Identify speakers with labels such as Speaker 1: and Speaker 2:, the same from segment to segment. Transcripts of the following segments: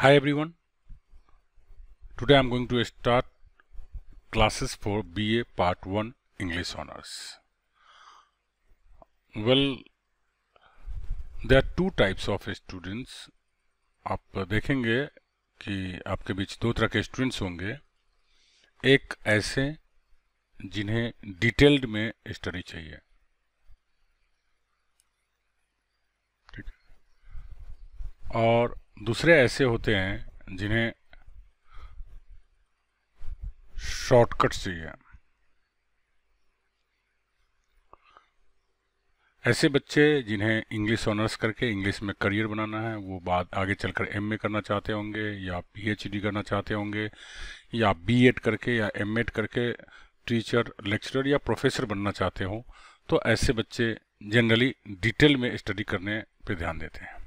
Speaker 1: Hi everyone. Today I'm going to start classes for BA Part 1 English Honors. Well, there are two types of students. आप देखेंगे कि आपके बीच दो तरह के स्टूडेंट्स होंगे एक ऐसे जिन्हें डिटेल्ड में स्टडी चाहिए और दूसरे ऐसे होते हैं जिन्हें शॉर्टकट चाहिए ऐसे बच्चे जिन्हें इंग्लिश ऑनर्स करके इंग्लिश में करियर बनाना है वो बाद आगे चलकर एम करना चाहते होंगे या पीएचडी करना चाहते होंगे या बीएड करके या एम करके टीचर लेक्चरर या प्रोफेसर बनना चाहते हो तो ऐसे बच्चे जनरली डिटेल में स्टडी करने पर ध्यान देते हैं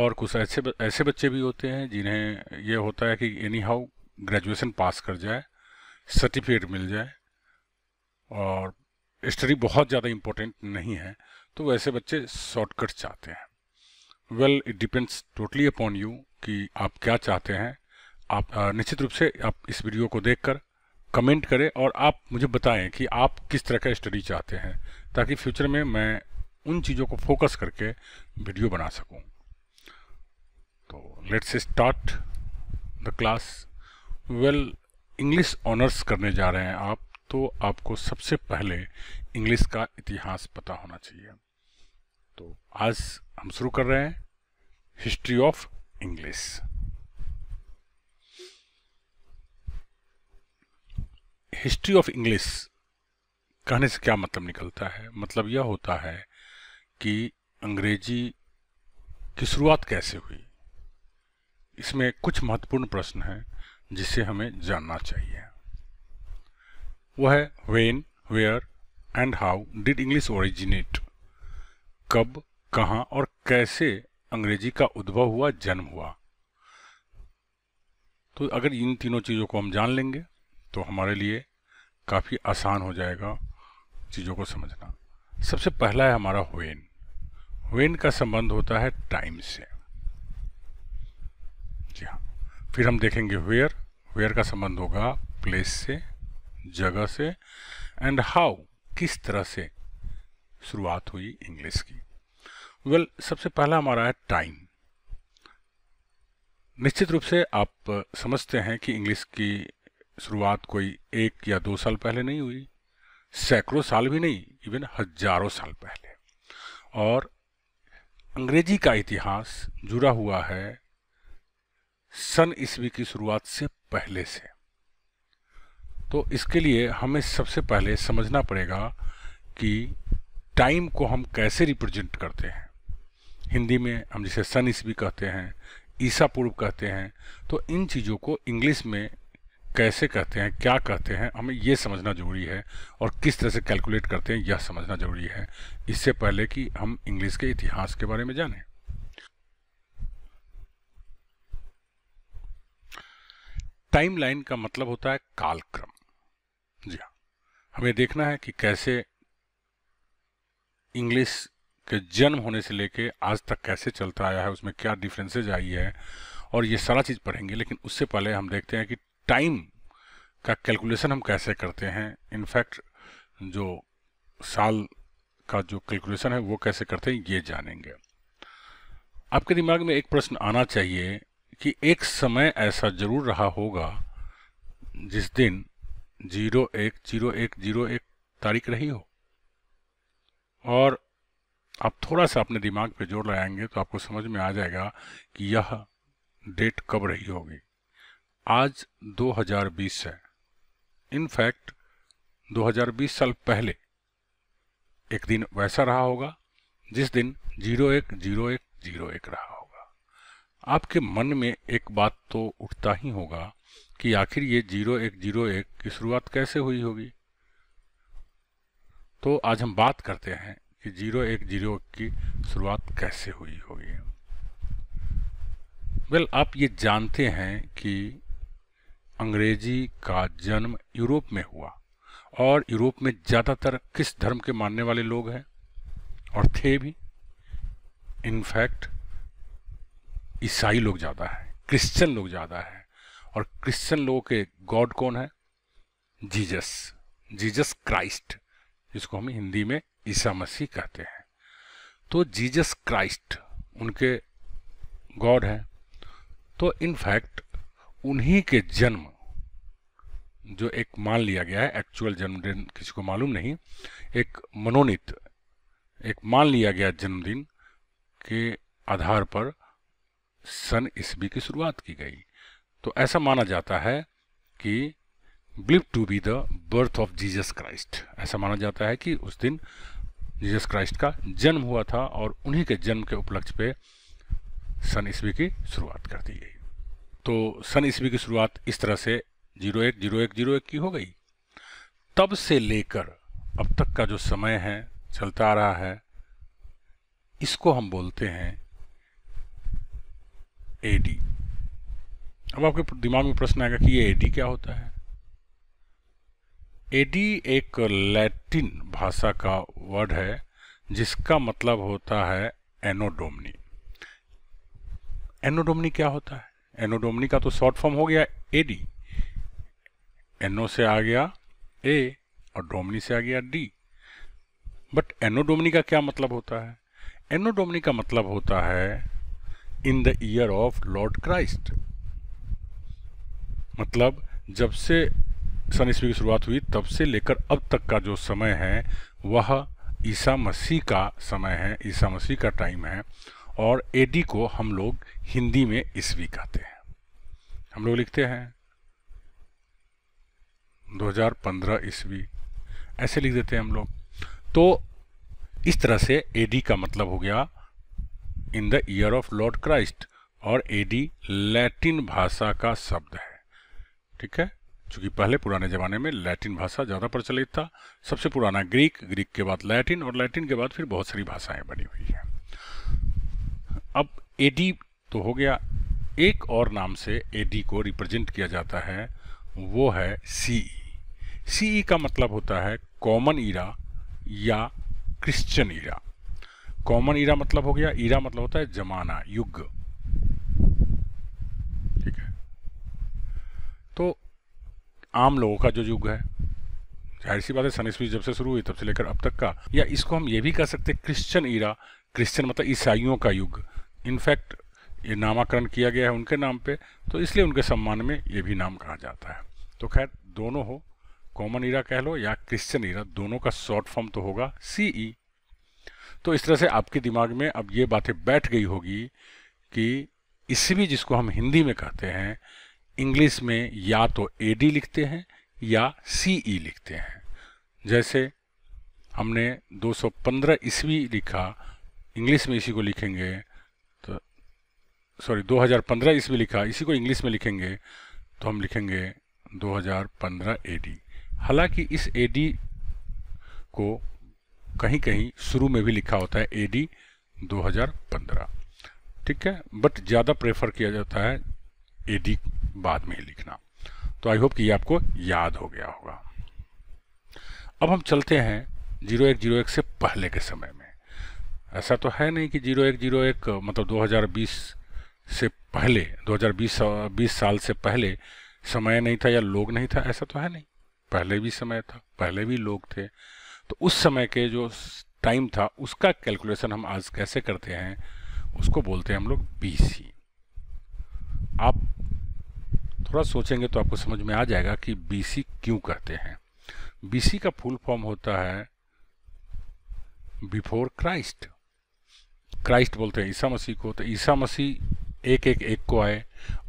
Speaker 1: और कुछ ऐसे ऐसे बच्चे भी होते हैं जिन्हें ये होता है कि एनी हाउ ग्रेजुएशन पास कर जाए सर्टिफिकेट मिल जाए और स्टडी बहुत ज़्यादा इम्पोर्टेंट नहीं है तो वैसे बच्चे शॉर्टकट चाहते हैं well it depends totally upon you कि आप क्या चाहते हैं आप निश्चित रूप से आप इस वीडियो को देखकर कमेंट करें और आप मुझे बताएं कि आप किस तरह का स्टडी चाहते हैं ताकि फ्यूचर में मैं उन चीज़ों को फोकस करके वीडियो बना सकूं तो let's start the class well English honours करने जा रहे हैं आप तो आपको सबसे पहले इंग्लिश का इतिहास पता होना चाहिए तो आज हम शुरू कर रहे हैं history of English history of English कहने से क्या मतलब निकलता है मतलब यह होता है कि अंग्रेजी की शुरुआत कैसे हुई इसमें कुछ महत्वपूर्ण प्रश्न हैं जिसे हमें जानना चाहिए वह है when where and how did English originate कब कहाँ और कैसे अंग्रेजी का उद्भव हुआ जन्म हुआ तो अगर इन तीनों चीज़ों को हम जान लेंगे तो हमारे लिए काफ़ी आसान हो जाएगा चीज़ों को समझना सबसे पहला है हमारा वेन वेन का संबंध होता है टाइम से किया फिर हम देखेंगे वेयर वेयर का संबंध होगा प्लेस से जगह से एंड हाउ किस तरह से शुरुआत हुई इंग्लिश की वेल well, सबसे पहला हमारा है टाइम निश्चित रूप से आप समझते हैं कि इंग्लिश की शुरुआत कोई एक या दो साल पहले नहीं हुई सैकड़ों साल भी नहीं इवन हजारों साल पहले और अंग्रेजी का इतिहास जुड़ा हुआ है सन ईस्वी की शुरुआत से पहले से तो इसके लिए हमें सबसे पहले समझना पड़ेगा कि टाइम को हम कैसे रिप्रेजेंट करते हैं हिंदी में हम जिसे सन ईस्वी कहते हैं ईसा पूर्व कहते हैं तो इन चीज़ों को इंग्लिश में कैसे कहते हैं क्या कहते हैं हमें यह समझना ज़रूरी है और किस तरह से कैलकुलेट करते हैं यह समझना ज़रूरी है इससे पहले कि हम इंग्लिश के इतिहास के बारे में जानें टाइमलाइन का मतलब होता है कालक्रम जी हाँ हमें देखना है कि कैसे इंग्लिश के जन्म होने से लेके आज तक कैसे चलता आया है उसमें क्या डिफरेंसेज आई है और ये सारा चीज़ पढ़ेंगे लेकिन उससे पहले हम देखते हैं कि टाइम का कैलकुलेशन हम कैसे करते हैं इनफैक्ट जो साल का जो कैलकुलेशन है वो कैसे करते हैं ये जानेंगे आपके दिमाग में एक प्रश्न आना चाहिए कि एक समय ऐसा जरूर रहा होगा जिस दिन जीरो एक जीरो एक जीरो एक तारीख रही हो और आप थोड़ा सा अपने दिमाग पे जोर लगाएंगे तो आपको समझ में आ जाएगा कि यह डेट कब रही होगी आज 2020 है इनफैक्ट 2020 साल पहले एक दिन वैसा रहा होगा जिस दिन जीरो एक जीरो एक जीरो एक रहा होगा आपके मन में एक बात तो उठता ही होगा कि आखिर ये जीरो एक जीरो एक की शुरुआत कैसे हुई होगी तो आज हम बात करते हैं कि जीरो एक जीरो एक की शुरुआत कैसे हुई होगी वेल आप ये जानते हैं कि अंग्रेजी का जन्म यूरोप में हुआ और यूरोप में ज़्यादातर किस धर्म के मानने वाले लोग हैं और थे भी इनफैक्ट ईसाई लोग ज़्यादा है क्रिश्चियन लोग ज़्यादा है और क्रिश्चियन लोगों के गॉड कौन है जीजस जीजस क्राइस्ट जिसको हम हिंदी में ईसा मसीह कहते हैं तो जीजस क्राइस्ट उनके गॉड हैं तो इनफैक्ट उन्हीं के जन्म जो एक मान लिया गया है एक्चुअल जन्मदिन किसी को मालूम नहीं एक मनोनीत एक मान लिया गया जन्मदिन के आधार पर सन ईस्वी की शुरुआत की गई तो ऐसा माना जाता है कि believe to be the birth of Jesus Christ ऐसा माना जाता है कि उस दिन जीसस क्राइस्ट का जन्म हुआ था और उन्हीं के जन्म के उपलक्ष्य पे सन ईस्वी की शुरुआत कर दी गई तो सन ईस्वी की शुरुआत इस तरह से जीरो एक जीरो एक जीरो एक की हो गई तब से लेकर अब तक का जो समय है चलता आ रहा है इसको हम बोलते हैं एडी अब आपके दिमाग में प्रश्न आएगा कि ये एडी क्या होता है एडी एक लैटिन भाषा का वर्ड है जिसका मतलब होता है एनोडोमनी एनोडोमनी क्या होता है एनोडोमनी का तो शॉर्ट फॉर्म हो गया एडी एनो से आ गया ए और डोमनी से आ गया डी बट एनोडोमनी का क्या मतलब होता है एनोडोमनी का मतलब होता है in the year of Lord Christ मतलब जब से सन ईस्वी की शुरुआत हुई तब से लेकर अब तक का जो समय है वह ईसा मसीह का समय है ईसा मसीह का टाइम है और एडी को हम लोग हिंदी में ईस्वी कहते हैं हम लोग लिखते हैं 2015 ईस्वी ऐसे लिख देते हैं हम लोग तो इस तरह से एडी का मतलब हो गया in the year of Lord Christ और एडी लैटिन भाषा का शब्द है ठीक है चूंकि पहले पुराने ज़माने में लैटिन भाषा ज़्यादा प्रचलित था सबसे पुराना ग्रीक ग्रीक के बाद लैटिन और लैटिन के बाद फिर बहुत सारी भाषाएं बनी हुई हैं अब एडी तो हो गया एक और नाम से एडी को रिप्रेजेंट किया जाता है वो है सी सीई e का मतलब होता है कॉमन ईरा या क्रिश्चियन ईरा कॉमन ईरा मतलब हो गया ईरा मतलब होता है जमाना युग ठीक है तो आम लोगों का जो युग है जाहिर सी बात है सन ईस्वी जब से शुरू हुई तब से लेकर अब तक का या इसको हम ये भी कह सकते हैं क्रिश्चियन ईरा क्रिश्चियन मतलब ईसाइयों का युग इनफैक्ट ये नामाकरण किया गया है उनके नाम पे तो इसलिए उनके सम्मान में ये भी नाम कहा जाता है तो खैर दोनों हो कॉमन ईरा कह लो या क्रिश्चियन ईरा दोनों का शॉर्ट फॉर्म तो होगा सी ई e तो इस तरह से आपके दिमाग में अब ये बातें बैठ गई होगी कि इसी भी जिसको हम हिंदी में कहते हैं इंग्लिश में या तो ए डी लिखते हैं या सी ई e लिखते हैं जैसे हमने 215 ईस्वी लिखा इंग्लिश में इसी को लिखेंगे तो सॉरी 2015 ईस्वी लिखा इसी को इंग्लिश में लिखेंगे तो हम लिखेंगे 2015 डी हालांकि इस ए डी को कहीं कहीं शुरू में भी लिखा होता है एडी डी ठीक है बट ज़्यादा प्रेफर किया जाता है एडी बाद में ही लिखना तो आई होप कि ये आपको याद हो गया होगा अब हम चलते हैं जीरो एक जीरो एक से पहले के समय में ऐसा तो है नहीं कि जीरो एक जीरो एक मतलब 2020 से पहले 2020 20 साल से पहले समय नहीं था या लोग नहीं था ऐसा तो है नहीं पहले भी समय था पहले भी लोग थे तो उस समय के जो टाइम था उसका कैलकुलेशन हम आज कैसे करते हैं उसको बोलते हैं हम लोग बी आप थोड़ा सोचेंगे तो आपको समझ में आ जाएगा कि बी क्यों करते हैं बी का फुल फॉर्म होता है बिफोर क्राइस्ट क्राइस्ट बोलते हैं ईसा मसीह को तो ईसा मसीह एक एक एक को आए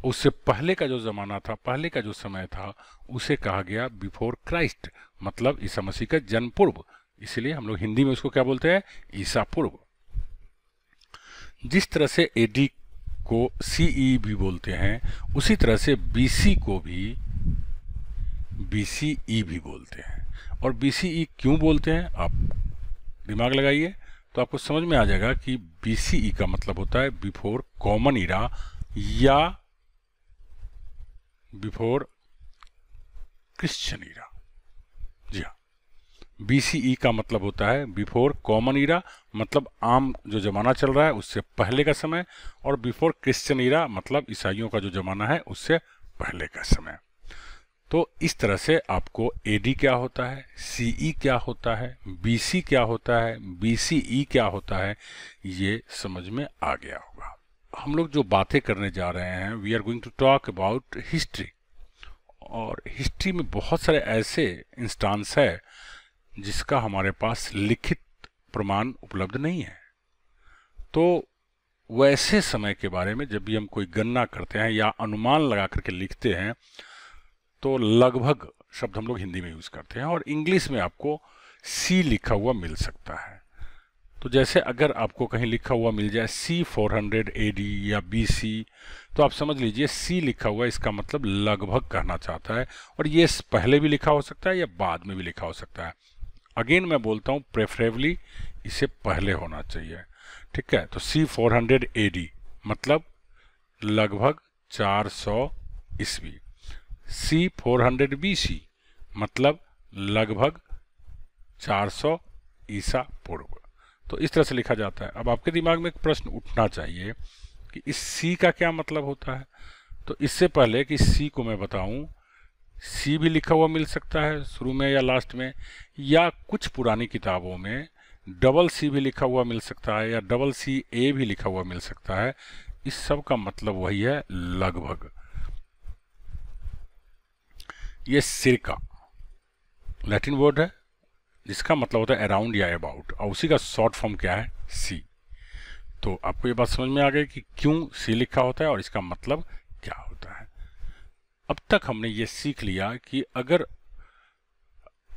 Speaker 1: उससे पहले का जो ज़माना था पहले का जो समय था उसे कहा गया बिफोर क्राइस्ट मतलब ईसा मसीह का जन्म पूर्व इसलिए हम लोग हिंदी में उसको क्या बोलते हैं ईसा पूर्व जिस तरह से एडी को सीई e भी बोलते हैं उसी तरह से बीसी को भी बीसीई e भी बोलते हैं और बीसीई e क्यों बोलते हैं आप दिमाग लगाइए तो आपको समझ में आ जाएगा कि बीसीई e का मतलब होता है बिफोर कॉमन इरा या बिफोर क्रिश्चियन इरा जी हाँ बीसीई e का मतलब होता है बिफोर कॉमन इरा मतलब आम जो जमाना चल रहा है उससे पहले का समय और बिफोर क्रिश्चियन इरा मतलब ईसाइयों का जो जमाना है उससे पहले का समय तो इस तरह से आपको डी क्या होता है CE क्या होता है सी क्या होता है BCE क्या होता है ये समझ में आ गया होगा हम लोग जो बातें करने जा रहे हैं we are going to talk about history और हिस्ट्री में बहुत सारे ऐसे इंस्टांस है जिसका हमारे पास लिखित प्रमाण उपलब्ध नहीं है तो वैसे समय के बारे में जब भी हम कोई गणना करते हैं या अनुमान लगा करके लिखते हैं तो लगभग शब्द हम लोग हिंदी में यूज़ करते हैं और इंग्लिश में आपको सी लिखा हुआ मिल सकता है तो जैसे अगर आपको कहीं लिखा हुआ मिल जाए C four hundred A D या बी सी तो आप समझ लीजिए सी लिखा हुआ इसका मतलब लगभग कहना चाहता है और ये पहले भी लिखा हो सकता है या बाद में भी लिखा हो सकता है अगेन मैं बोलता हूँ प्रेफरेबली इसे पहले होना चाहिए ठीक है तो C four hundred A D मतलब लगभग चार सौ ईस्वी सी फोर हंड्रेड बी मतलब लगभग 400 ईसा पूर्व तो इस तरह से लिखा जाता है अब आपके दिमाग में एक प्रश्न उठना चाहिए कि इस सी का क्या मतलब होता है तो इससे पहले कि सी को मैं बताऊं सी भी लिखा हुआ मिल सकता है शुरू में या लास्ट में या कुछ पुरानी किताबों में डबल सी भी लिखा हुआ मिल सकता है या डबल सी ए भी लिखा हुआ मिल सकता है इस सब का मतलब वही है लगभग ये सिरका लैटिन वर्ड है जिसका मतलब होता है अराउंड या अबाउट और उसी का शॉर्ट फॉर्म क्या है सी तो आपको ये बात समझ में आ गई कि क्यों सी लिखा होता है और इसका मतलब क्या होता है अब तक हमने ये सीख लिया कि अगर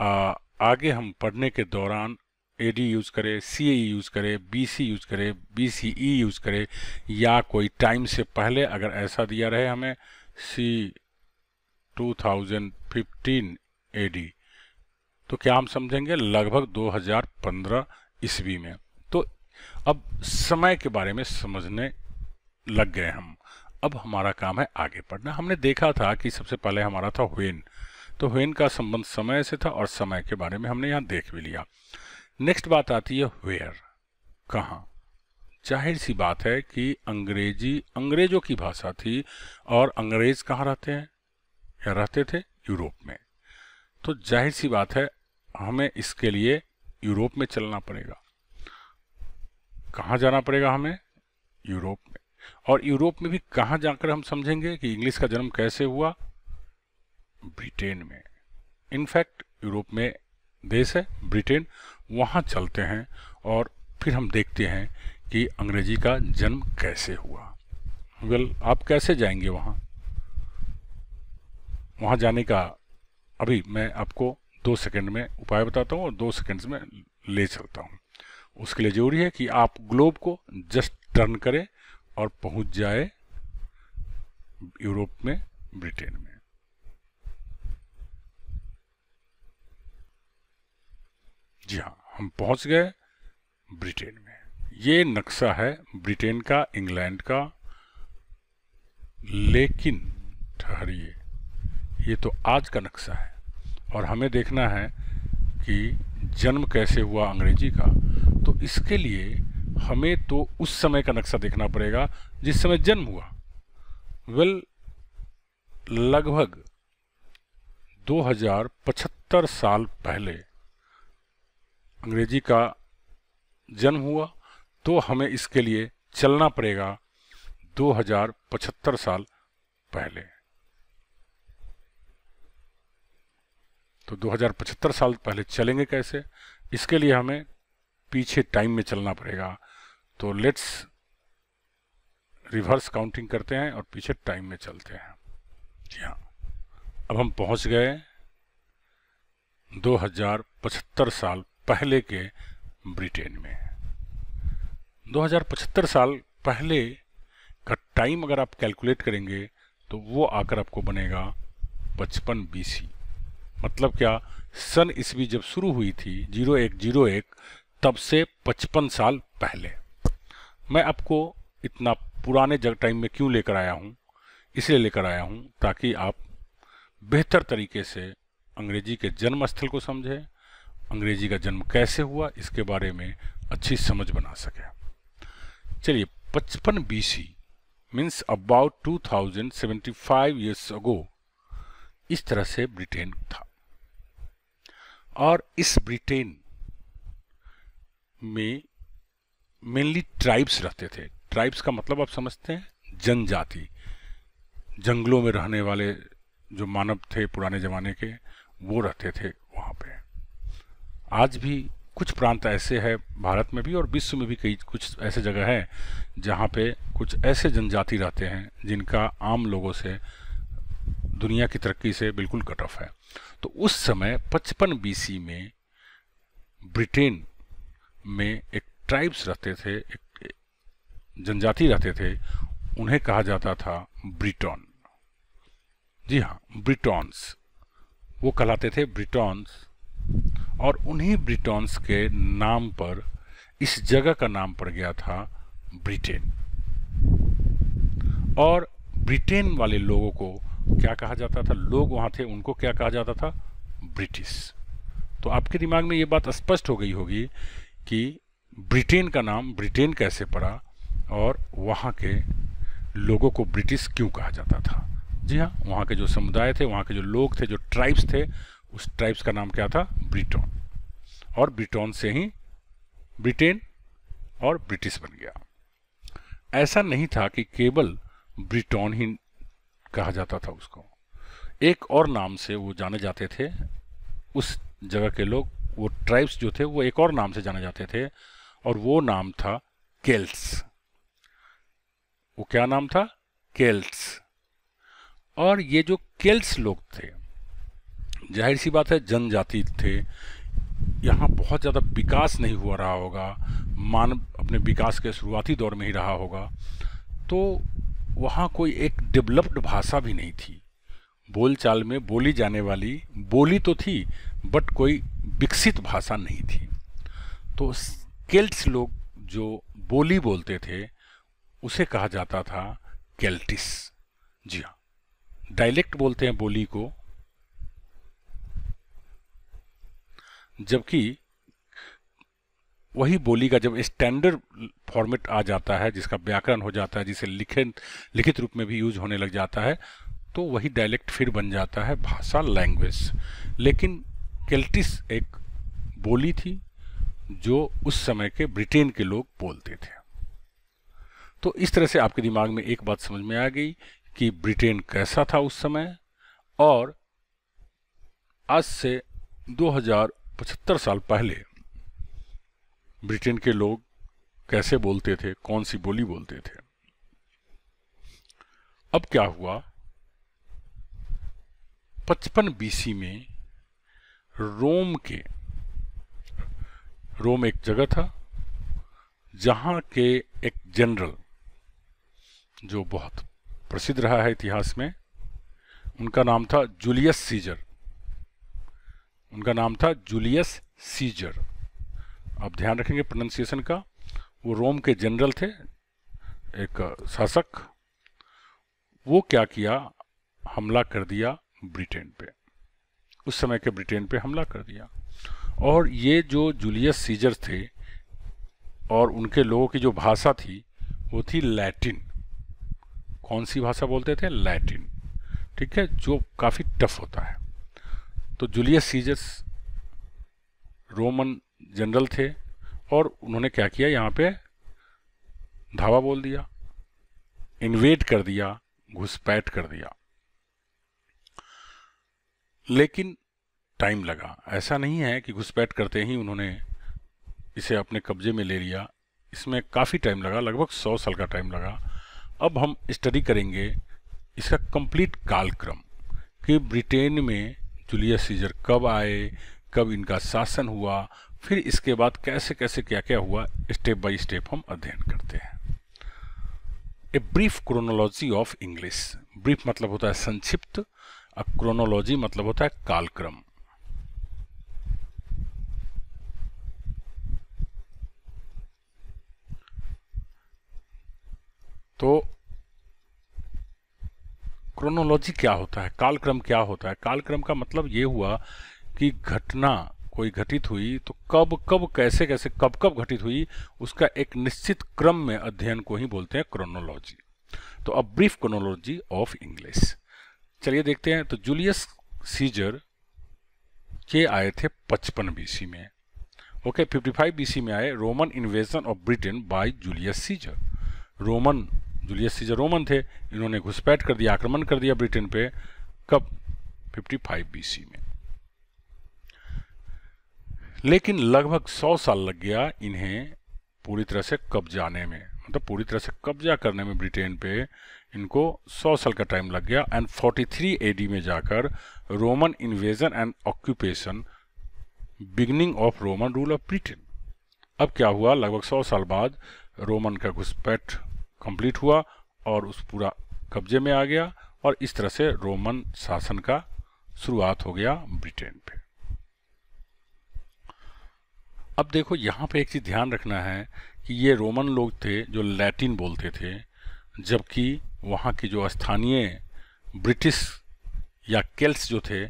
Speaker 1: आ, आगे हम पढ़ने के दौरान ए डी यूज़ करें सी ए यूज़ करें बी सी यूज़ करें बी सी ई यूज़ करें या कोई टाइम से पहले अगर ऐसा दिया रहे हमें सी 2015 एडी तो क्या हम समझेंगे लगभग 2015 ईस्वी में तो अब समय के बारे में समझने लग गए हम अब हमारा काम है आगे पढ़ना हमने देखा था कि सबसे पहले हमारा था हुन तो हुन का संबंध समय से था और समय के बारे में हमने यहाँ देख भी लिया नेक्स्ट बात आती है वेयर कहाँ जाहिर सी बात है कि अंग्रेजी अंग्रेजों की भाषा थी और अंग्रेज कहाँ रहते हैं रहते थे यूरोप में तो जाहिर सी बात है हमें इसके लिए यूरोप में चलना पड़ेगा कहाँ जाना पड़ेगा हमें यूरोप में और यूरोप में भी कहाँ जाकर हम समझेंगे कि इंग्लिश का जन्म कैसे हुआ ब्रिटेन में इनफैक्ट यूरोप में देश है ब्रिटेन वहाँ चलते हैं और फिर हम देखते हैं कि अंग्रेजी का जन्म कैसे हुआ वेल well, आप कैसे जाएंगे वहाँ वहाँ जाने का अभी मैं आपको दो सेकंड में उपाय बताता हूँ और दो सेकंड्स में ले चलता हूँ उसके लिए ज़रूरी है कि आप ग्लोब को जस्ट टर्न करें और पहुँच जाए यूरोप में ब्रिटेन में जी हाँ हम पहुंच गए ब्रिटेन में ये नक्शा है ब्रिटेन का इंग्लैंड का लेकिन ठहरिए ये तो आज का नक्शा है और हमें देखना है कि जन्म कैसे हुआ अंग्रेजी का तो इसके लिए हमें तो उस समय का नक्शा देखना पड़ेगा जिस समय जन्म हुआ वेल लगभग दो साल पहले अंग्रेजी का जन्म हुआ तो हमें इसके लिए चलना पड़ेगा 2075 साल पहले तो 2075 साल पहले चलेंगे कैसे इसके लिए हमें पीछे टाइम में चलना पड़ेगा तो लेट्स रिवर्स काउंटिंग करते हैं और पीछे टाइम में चलते हैं जी हाँ अब हम पहुंच गए 2075 साल पहले के ब्रिटेन में 2075 साल पहले का टाइम अगर आप कैलकुलेट करेंगे तो वो आकर आपको बनेगा पचपन बीसी मतलब क्या सन ईस्वी जब शुरू हुई थी जीरो एक जीरो एक तब से पचपन साल पहले मैं आपको इतना पुराने जग टाइम में क्यों लेकर आया हूँ इसलिए लेकर आया हूँ ताकि आप बेहतर तरीके से अंग्रेजी के जन्म स्थल को समझें अंग्रेजी का जन्म कैसे हुआ इसके बारे में अच्छी समझ बना सके चलिए पचपन C means about 2075 thousand seventy five years ago इस तरह से ब्रिटेन था और इस ब्रिटेन में मेनली ट्राइब्स रहते थे ट्राइब्स का मतलब आप समझते हैं जनजाति जंगलों में रहने वाले जो मानव थे पुराने ज़माने के वो रहते थे वहाँ पे आज भी कुछ प्रांत ऐसे हैं भारत में भी और विश्व में भी कई कुछ ऐसे जगह हैं जहाँ पे कुछ ऐसे जनजाति रहते हैं जिनका आम लोगों से दुनिया की तरक्की से बिल्कुल कट ऑफ है तो उस समय 55 बीसी में ब्रिटेन में एक ट्राइब्स रहते थे एक जनजाति रहते थे उन्हें कहा जाता था ब्रिटॉन जी हाँ ब्रिटॉन्स वो कहलाते थे ब्रिटॉन्स और उन्हीं ब्रिटॉन्स के नाम पर इस जगह का नाम पड़ गया था ब्रिटेन और ब्रिटेन वाले लोगों को क्या कहा जाता था लोग वहाँ थे उनको क्या कहा जाता था ब्रिटिश तो आपके दिमाग में ये बात स्पष्ट हो गई होगी कि ब्रिटेन का नाम ब्रिटेन कैसे पड़ा और वहाँ के लोगों को ब्रिटिश क्यों कहा जाता था जी हाँ वहाँ के जो समुदाय थे वहाँ के जो लोग थे जो ट्राइब्स थे उस ट्राइब्स का नाम क्या था ब्रिटॉन और ब्रिटॉन से ही ब्रिटेन और ब्रिटिश बन गया ऐसा नहीं था कि केवल ब्रिटॉन ही कहा जाता था उसको एक और नाम से वो जाने जाते थे उस जगह के लोग वो ट्राइब्स जो थे वो एक और नाम से जाने जाते थे और वो नाम था केल्ट्स वो क्या नाम था केल्ट्स और ये जो केल्ट्स लोग थे जाहिर सी बात है जनजाति थे यहाँ बहुत ज़्यादा विकास नहीं हुआ रहा होगा मानव अपने विकास के शुरुआती दौर में ही रहा होगा तो वहाँ कोई एक डेवलप्ड भाषा भी नहीं थी बोलचाल में बोली जाने वाली बोली तो थी बट कोई विकसित भाषा नहीं थी तो केल्ट्स लोग जो बोली बोलते थे उसे कहा जाता था केल्टिस जी हाँ डायलेक्ट बोलते हैं बोली को जबकि वही बोली का जब स्टैंडर्ड फॉर्मेट आ जाता है जिसका व्याकरण हो जाता है जिसे लिखित लिखित रूप में भी यूज होने लग जाता है तो वही डायलेक्ट फिर बन जाता है भाषा लैंग्वेज लेकिन केल्टिस एक बोली थी जो उस समय के ब्रिटेन के लोग बोलते थे तो इस तरह से आपके दिमाग में एक बात समझ में आ गई कि ब्रिटेन कैसा था उस समय और आज से दो साल पहले ब्रिटेन के लोग कैसे बोलते थे कौन सी बोली बोलते थे अब क्या हुआ पचपन बीसी में रोम के रोम एक जगह था जहां के एक जनरल जो बहुत प्रसिद्ध रहा है इतिहास में उनका नाम था जूलियस सीजर उनका नाम था जूलियस सीजर आप ध्यान रखेंगे प्रोनाउंसिएशन का वो रोम के जनरल थे एक शासक वो क्या किया हमला कर दिया ब्रिटेन पे उस समय के ब्रिटेन पे हमला कर दिया और ये जो जूलियस सीजर थे और उनके लोगों की जो भाषा थी वो थी लैटिन कौन सी भाषा बोलते थे लैटिन ठीक है जो काफ़ी टफ होता है तो जूलियस सीजर्स रोमन जनरल थे और उन्होंने क्या किया यहाँ पे धावा बोल दिया इन्वेट कर दिया घुसपैठ कर दिया लेकिन टाइम लगा ऐसा नहीं है कि घुसपैठ करते ही उन्होंने इसे अपने कब्जे में ले लिया इसमें काफ़ी टाइम लगा लगभग सौ साल का टाइम लगा अब हम स्टडी करेंगे इसका कंप्लीट कालक्रम कि ब्रिटेन में जूलियस सीजर कब आए कब इनका शासन हुआ फिर इसके बाद कैसे कैसे क्या क्या हुआ स्टेप बाय स्टेप हम अध्ययन करते हैं a brief chronology of English brief मतलब होता है संक्षिप्त और क्रोनोलॉजी मतलब होता है कालक्रम तो क्रोनोलॉजी क्या होता है कालक्रम क्या होता है कालक्रम का मतलब ये हुआ कि घटना कोई घटित हुई तो कब कब कैसे कैसे कब कब घटित हुई उसका एक निश्चित क्रम में अध्ययन को ही बोलते हैं क्रोनोलॉजी तो अब ब्रीफ क्रोनोलॉजी ऑफ इंग्लिश चलिए देखते हैं तो जूलियस सीजर के आए थे 55 बीसी में ओके 55 बीसी में आए Roman invasion of Britain by Julius Caesar Roman Julius Caesar Roman थे इन्होंने घुसपैठ कर दिया आक्रमण कर दिया ब्रिटेन पे कब 55 बीसी में लेकिन लगभग सौ साल लग गया इन्हें पूरी तरह से कब्जाने में मतलब पूरी तरह से कब्जा करने में ब्रिटेन पे इनको 100 साल का टाइम लग गया एंड 43 थ्री एडी में जाकर Roman invasion and occupation beginning of Roman rule of Britain अब क्या हुआ लगभग 100 साल बाद रोमन का घुसपैठ कंप्लीट हुआ और उस पूरा कब्जे में आ गया और इस तरह से रोमन शासन का शुरुआत हो गया ब्रिटेन पे अब देखो यहाँ पे एक चीज़ ध्यान रखना है कि ये रोमन लोग थे जो लैटिन बोलते थे जबकि वहाँ के जो स्थानीय ब्रिटिश या केल्ट्स जो थे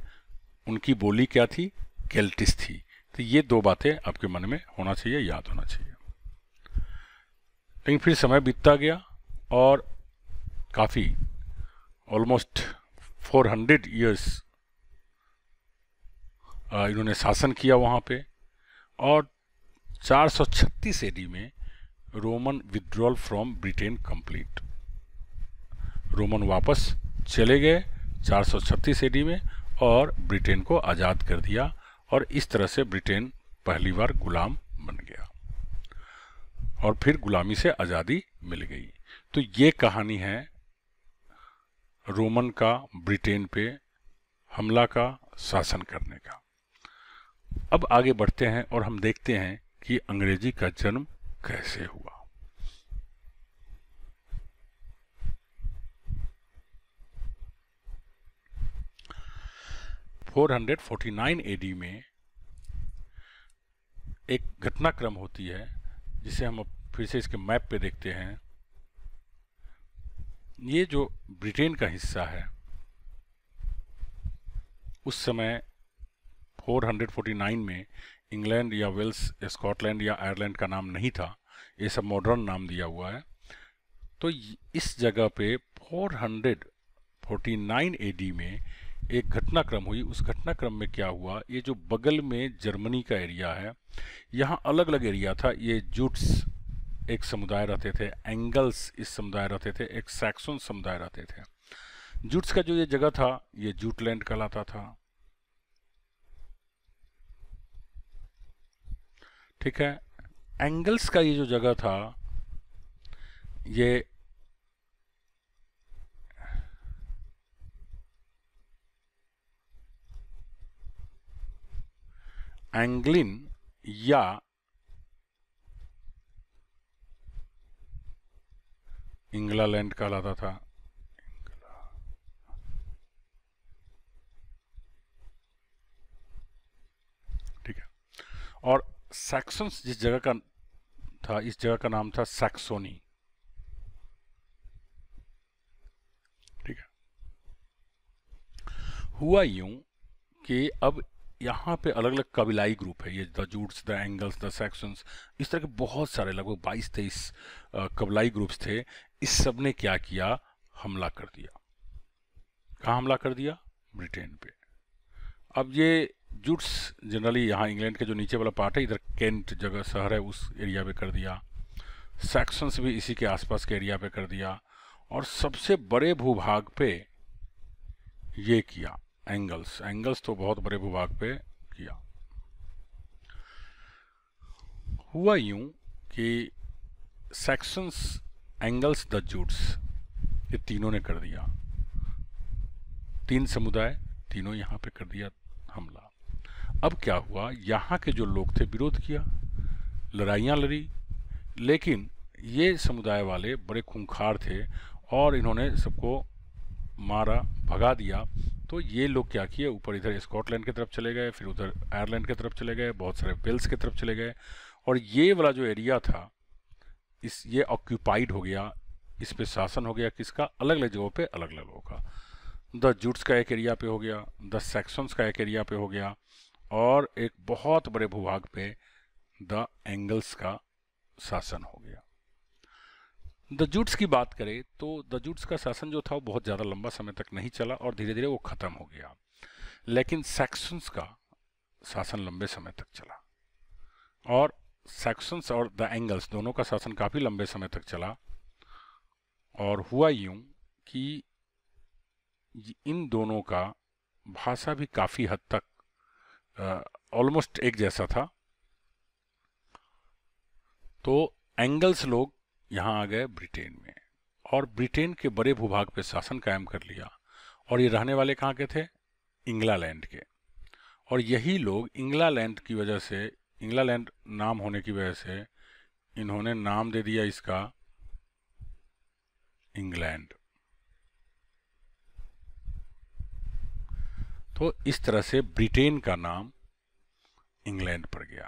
Speaker 1: उनकी बोली क्या थी केल्टिस थी तो ये दो बातें आपके मन में होना चाहिए याद होना चाहिए लेकिन फिर समय बीतता गया और काफ़ी ऑलमोस्ट 400 हंड्रेड ईयर्स इन्होंने शासन किया वहाँ पे और चार सौ छत्तीस एडी में Roman withdrawal from Britain complete Roman वापस चले गए चार सौ छत्तीस एडी में और ब्रिटेन को आज़ाद कर दिया और इस तरह से ब्रिटेन पहली बार गुलाम बन गया और फिर गुलामी से आज़ादी मिल गई तो ये कहानी है रोमन का ब्रिटेन पे हमला का शासन करने का अब आगे बढ़ते हैं और हम देखते हैं कि अंग्रेजी का जन्म कैसे हुआ four hundred forty nine AD में एक घटनाक्रम होती है जिसे हम अब फिर से इसके मैप पे देखते हैं ये जो ब्रिटेन का हिस्सा है उस समय 449 में इंग्लैंड या वेल्स स्कॉटलैंड या आयरलैंड का नाम नहीं था ये सब मॉडर्न नाम दिया हुआ है तो इस जगह पे 449 एडी में एक घटनाक्रम हुई उस घटनाक्रम में क्या हुआ ये जो बगल में जर्मनी का एरिया है यहाँ अलग अलग एरिया था ये जूट्स एक समुदाय रहते थे एंगल्स इस समुदाय रहते थे एक सैक्सन समुदाय रहते थे जूट्स का जो ये जगह था ये जूटलैंड कहलाता था ठीक है एंगल्स का ये जो जगह था ये एंग्लिन या इंगला लैंड कहलाता था ठीक है और सैक्सन्स जिस जगह का था इस जगह का नाम था सैक्सोनी ठीक है हुआ यूं कि अब यहाँ पे अलग अलग कबीलाई ग्रुप है ये the Jutes the Angles the Saxons इस तरह के बहुत सारे लगभग बाईस तेईस कबीलाई ग्रुप्स थे इस सब ने क्या किया हमला कर दिया कहाँ हमला कर दिया ब्रिटेन पे अब ये जुट्स जनरली यहाँ इंग्लैंड के जो नीचे वाला पार्ट है इधर कैंट जगह शहर है उस एरिया पे कर दिया सैक्सन्स भी इसी के आसपास के एरिया पे कर दिया और सबसे बड़े भूभाग पे ये किया एंगल्स एंगल्स तो बहुत बड़े भूभाग पे किया हुआ यूं कि सैक्सन्स एंगल्स द जूट्स ये तीनों ने कर दिया तीन समुदाय तीनों यहाँ पे कर दिया हमला अब क्या हुआ यहाँ के जो लोग थे विरोध किया लड़ाइयाँ लड़ी लेकिन ये समुदाय वाले बड़े खूंखार थे और इन्होंने सबको मारा भगा दिया तो ये लोग क्या किए ऊपर इधर स्कॉटलैंड की तरफ चले गए फिर उधर आयरलैंड की तरफ चले गए बहुत सारे वेल्स की तरफ चले गए और ये वाला जो एरिया था इस ये ऑक्यूपाइड हो गया इस पर शासन हो गया किसका अलग अलग जगहों पर अलग अलग लोगों का द जूट्स का एक एरिया पे हो गया द सेक्शंस का एक एरिया पे हो गया और एक बहुत बड़े भूभाग पे द एंगल्स का शासन हो गया द जुट्स की बात करें तो द जुट्स का शासन जो था वो बहुत ज़्यादा लंबा समय तक नहीं चला और धीरे धीरे वो ख़त्म हो गया लेकिन सेक्शंस का शासन लंबे समय तक चला और सेक्शंस और द एंगल्स दोनों का शासन काफ़ी लंबे समय तक चला और हुआ यूं कि इन दोनों का भाषा भी काफ़ी हद तक ऑलमोस्ट एक जैसा था तो एंगल्स लोग यहाँ आ गए ब्रिटेन में और ब्रिटेन के बड़े भूभाग पे शासन कायम कर लिया और ये रहने वाले कहाँ के थे इंग्लैंड के और यही लोग इंग्लैंड की वजह से इंग्लैंड नाम होने की वजह से इन्होंने नाम दे दिया इसका इंग्लैंड तो इस तरह से ब्रिटेन का नाम इंग्लैंड पड़ गया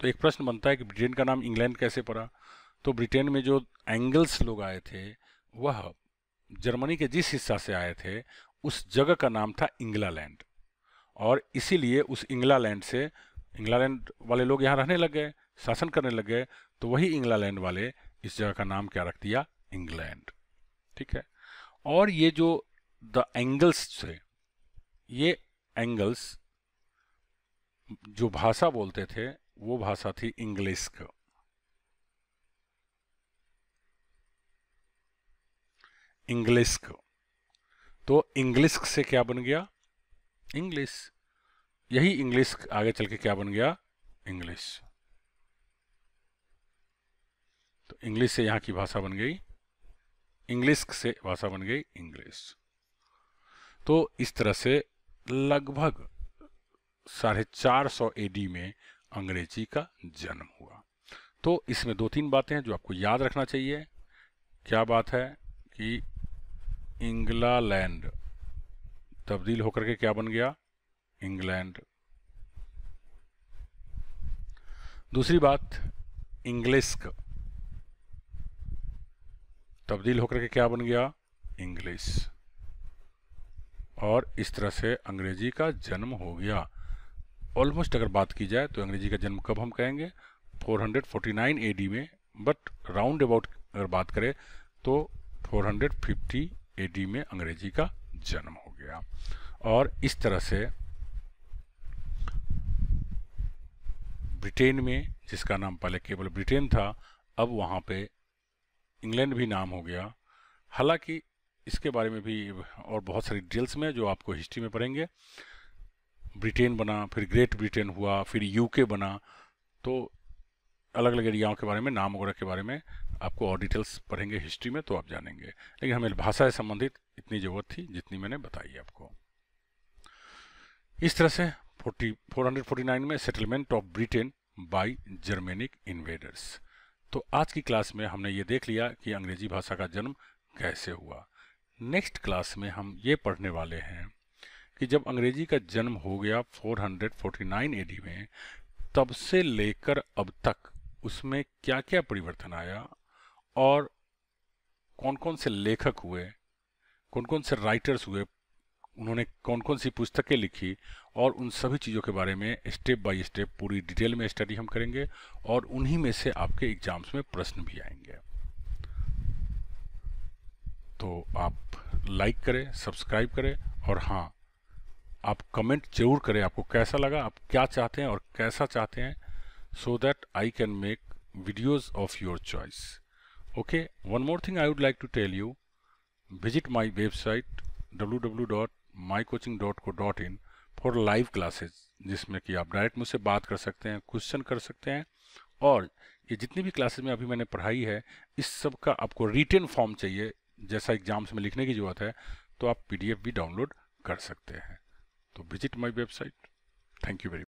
Speaker 1: तो एक प्रश्न बनता है कि ब्रिटेन का नाम इंग्लैंड कैसे पड़ा तो ब्रिटेन में जो एंगल्स लोग आए थे वह जर्मनी के जिस हिस्सा से आए थे उस जगह का नाम था इंग्लालैंड और इसीलिए उस इंग्लालैंड से इंग्लालैंड वाले लोग यहाँ रहने लग गए शासन करने लग गए तो वही इंग्लालैंड वाले इस जगह का नाम क्या रख दिया इंग्लैंड ठीक है और ये जो द एंगल्स थे ये एंगल्स जो भाषा बोलते थे वो भाषा थी इंग्लिश का इंग्लिश तो इंग्लिश से क्या बन गया इंग्लिश यही इंग्लिश आगे चल के क्या बन गया इंग्लिश तो इंग्लिश से यहां की भाषा बन गई इंग्लिश से भाषा बन गई इंग्लिश तो इस तरह से लगभग साढ़े चार सौ एडी में अंग्रेजी का जन्म हुआ तो इसमें दो तीन बातें हैं जो आपको याद रखना चाहिए क्या बात है कि इंग्लैंड तब्दील होकर के क्या बन गया इंग्लैंड दूसरी बात इंग्लिस्क तब्दील होकर के क्या बन गया इंग्लिश और इस तरह से अंग्रेजी का जन्म हो गया ऑलमोस्ट अगर बात की जाए तो अंग्रेजी का जन्म कब हम कहेंगे 449 एडी में बट राउंड अबाउट अगर बात करें तो 450 एडी में अंग्रेजी का जन्म हो गया और इस तरह से ब्रिटेन में जिसका नाम पहले केवल ब्रिटेन था अब वहाँ पे इंग्लैंड भी नाम हो गया हालांकि इसके बारे में भी और बहुत सारी डिटेल्स में जो आपको हिस्ट्री में पढ़ेंगे ब्रिटेन बना फिर ग्रेट ब्रिटेन हुआ फिर यूके बना तो अलग अलग एरियाओं के बारे में नाम वगैरह के बारे में आपको और डिटेल्स पढ़ेंगे हिस्ट्री में तो आप जानेंगे लेकिन हमें भाषा से संबंधित इतनी ज़रूरत थी जितनी मैंने बताई आपको इस तरह से फोर्टी 449 में settlement of Britain by Germanic invaders तो आज की क्लास में हमने ये देख लिया कि अंग्रेजी भाषा का जन्म कैसे हुआ नेक्स्ट क्लास में हम ये पढ़ने वाले हैं कि जब अंग्रेजी का जन्म हो गया 449 एडी में तब से लेकर अब तक उसमें क्या क्या परिवर्तन आया और कौन कौन से लेखक हुए कौन कौन से राइटर्स हुए उन्होंने कौन कौन सी पुस्तकें लिखी और उन सभी चीज़ों के बारे में स्टेप बाय स्टेप पूरी डिटेल में स्टडी हम करेंगे और उन्हीं में से आपके एग्जाम्स में प्रश्न भी आएंगे तो आप लाइक करें सब्सक्राइब करें और हाँ आप कमेंट जरूर करें आपको कैसा लगा आप क्या चाहते हैं और कैसा चाहते हैं so that I can make videos of your choice okay one more thing I would like to tell you visit my website W W dot my coaching dot co dot in for live classes जिसमें कि आप direct मुझसे बात कर सकते हैं question कर सकते हैं और ये जितनी भी क्लासेस में अभी मैंने पढ़ाई है इस सब का आपको रिटर्न फॉर्म चाहिए जैसा एग्जाम्स में लिखने की ज़रूरत है तो आप पीडीएफ भी डाउनलोड कर सकते हैं तो visit my website thank you very